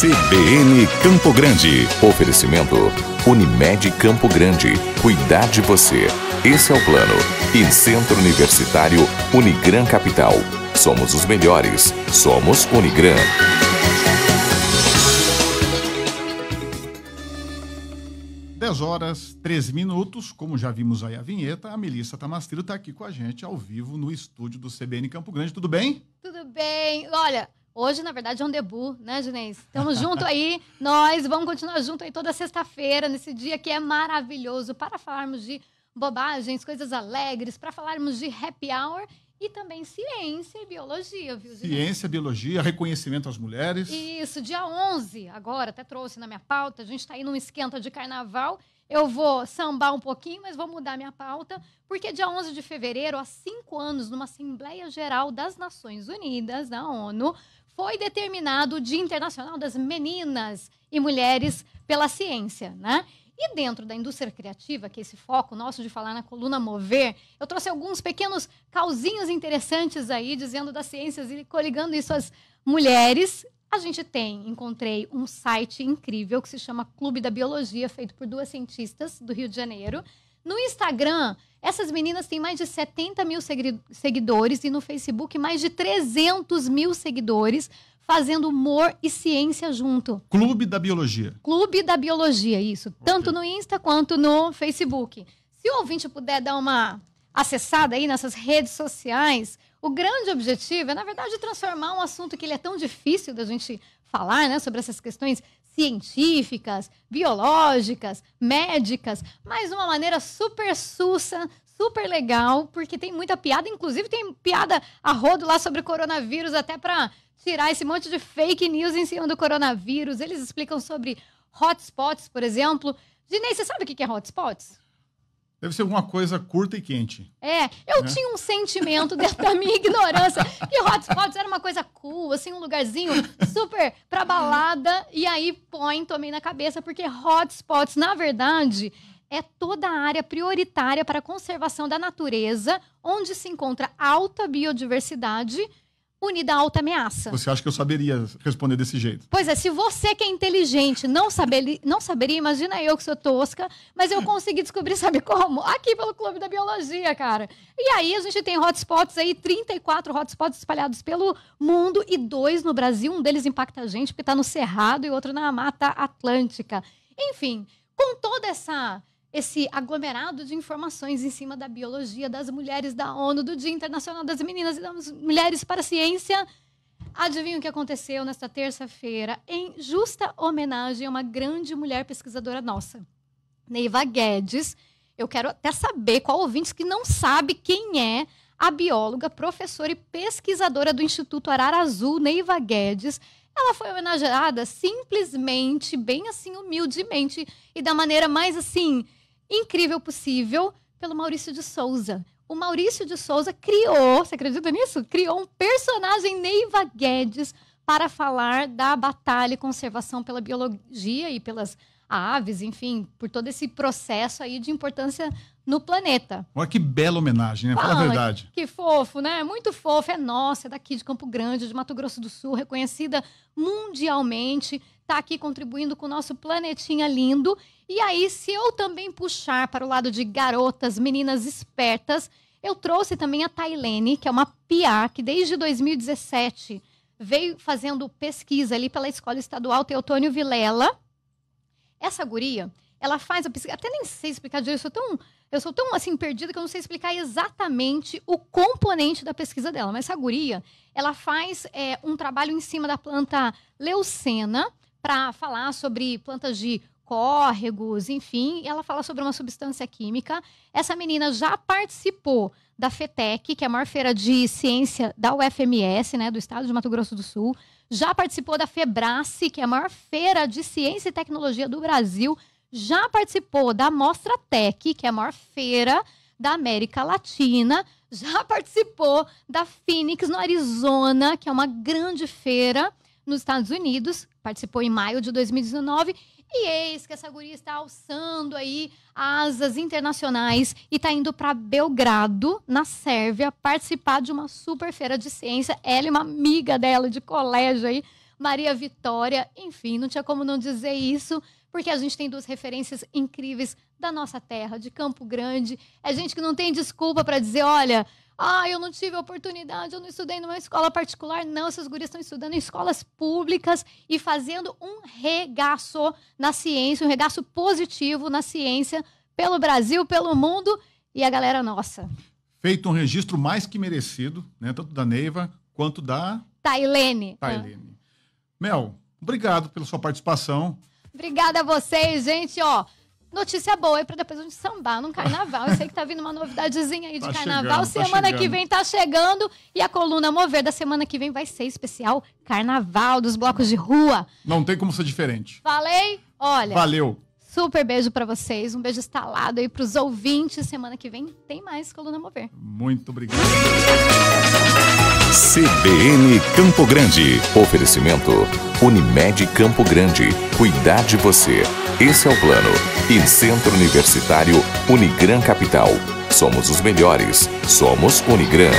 CBN Campo Grande. Oferecimento Unimed Campo Grande. Cuidar de você. Esse é o plano. E Centro Universitário Unigran Capital. Somos os melhores. Somos Unigran. Dez horas, três minutos, como já vimos aí a vinheta, a Melissa Tamastiro está aqui com a gente ao vivo no estúdio do CBN Campo Grande. Tudo bem? Tudo bem. Olha, Hoje, na verdade, é um debut, né, Ginês? Estamos junto aí, nós vamos continuar junto aí toda sexta-feira, nesse dia que é maravilhoso, para falarmos de bobagens, coisas alegres, para falarmos de happy hour e também ciência e biologia, viu? Junês? Ciência, biologia, reconhecimento às mulheres. Isso, dia 11, agora, até trouxe na minha pauta, a gente está aí num esquenta de carnaval eu vou sambar um pouquinho, mas vou mudar minha pauta, porque dia 11 de fevereiro, há cinco anos, numa Assembleia Geral das Nações Unidas, da ONU, foi determinado o Dia Internacional das Meninas e Mulheres pela Ciência, né? E dentro da indústria criativa, que é esse foco nosso de falar na coluna Mover, eu trouxe alguns pequenos causinhos interessantes aí, dizendo das ciências e coligando isso às mulheres a gente tem, encontrei um site incrível que se chama Clube da Biologia, feito por duas cientistas do Rio de Janeiro. No Instagram, essas meninas têm mais de 70 mil seguidores e no Facebook mais de 300 mil seguidores, fazendo humor e ciência junto. Clube da Biologia. Clube da Biologia, isso. Okay. Tanto no Insta quanto no Facebook. Se o ouvinte puder dar uma acessada aí nessas redes sociais, o grande objetivo é, na verdade, transformar um assunto que ele é tão difícil da gente falar, né, sobre essas questões científicas, biológicas, médicas, mas de uma maneira super sussa, super legal, porque tem muita piada, inclusive tem piada a rodo lá sobre coronavírus, até para tirar esse monte de fake news em cima do coronavírus. Eles explicam sobre hotspots, por exemplo. Dinei, você sabe o que é hotspots? Deve ser alguma coisa curta e quente. É, eu né? tinha um sentimento dentro da minha ignorância que hotspots era uma coisa cool, assim, um lugarzinho super pra balada. E aí põe, tomei na cabeça, porque hotspots, na verdade, é toda a área prioritária para a conservação da natureza, onde se encontra alta biodiversidade unida à alta ameaça. Você acha que eu saberia responder desse jeito? Pois é, se você que é inteligente não, saber, não saberia, imagina eu que sou tosca, mas eu consegui descobrir, sabe como? Aqui pelo Clube da Biologia, cara. E aí a gente tem hotspots aí, 34 hotspots espalhados pelo mundo e dois no Brasil, um deles impacta a gente porque está no Cerrado e outro na Mata Atlântica. Enfim, com toda essa esse aglomerado de informações em cima da biologia, das mulheres, da ONU, do Dia Internacional das Meninas e das Mulheres para a Ciência. Adivinha o que aconteceu nesta terça-feira, em justa homenagem a uma grande mulher pesquisadora nossa, Neiva Guedes. Eu quero até saber qual ouvinte que não sabe quem é a bióloga, professora e pesquisadora do Instituto Arara Azul, Neiva Guedes. Ela foi homenageada simplesmente, bem assim, humildemente e da maneira mais assim incrível possível pelo Maurício de Souza. O Maurício de Souza criou, você acredita nisso? Criou um personagem Neiva Guedes para falar da batalha e conservação pela biologia e pelas aves, enfim, por todo esse processo aí de importância no planeta. Olha que bela homenagem, né? Fala, a verdade. que fofo, né? Muito fofo. É nossa, é daqui de Campo Grande, de Mato Grosso do Sul, reconhecida mundialmente está aqui contribuindo com o nosso planetinha lindo. E aí, se eu também puxar para o lado de garotas, meninas espertas, eu trouxe também a Tailene, que é uma PIA, que desde 2017 veio fazendo pesquisa ali pela Escola Estadual Teotônio Vilela. Essa guria, ela faz a pesquisa, até nem sei explicar direito, eu sou tão, eu sou tão assim perdida que eu não sei explicar exatamente o componente da pesquisa dela, mas essa guria, ela faz é, um trabalho em cima da planta leucena, para falar sobre plantas de córregos, enfim, ela fala sobre uma substância química. Essa menina já participou da FETEC, que é a maior feira de ciência da UFMS, né, do estado de Mato Grosso do Sul. Já participou da FEBRACE, que é a maior feira de ciência e tecnologia do Brasil. Já participou da Mostra Tech, que é a maior feira da América Latina. Já participou da Phoenix, no Arizona, que é uma grande feira nos Estados Unidos, participou em maio de 2019, e eis que essa guria está alçando aí asas internacionais e está indo para Belgrado, na Sérvia, participar de uma super feira de ciência. Ela é uma amiga dela de colégio aí, Maria Vitória. Enfim, não tinha como não dizer isso, porque a gente tem duas referências incríveis da nossa terra, de Campo Grande. É gente que não tem desculpa para dizer, olha, ah, eu não tive oportunidade, eu não estudei numa escola particular. Não, essas gurias estão estudando em escolas públicas e fazendo um regaço na ciência, um regaço positivo na ciência, pelo Brasil, pelo mundo e a galera nossa. Feito um registro mais que merecido, né? Tanto da Neiva quanto da. Tailene. Tailene. Ah. Mel, obrigado pela sua participação. Obrigada a vocês, gente. Ó, notícia boa aí pra depois a gente sambar num carnaval. Eu sei que tá vindo uma novidadezinha aí de tá carnaval. Chegando, tá semana tá que vem tá chegando. E a coluna Mover da semana que vem vai ser especial carnaval dos blocos de rua. Não tem como ser diferente. Falei? Olha. Valeu. Super beijo para vocês, um beijo estalado aí para os ouvintes. Semana que vem tem mais Coluna Mover. Muito obrigado. CBN Campo Grande. Oferecimento Unimed Campo Grande. Cuidar de você. Esse é o plano. E Centro Universitário Unigran Capital. Somos os melhores. Somos Unigran.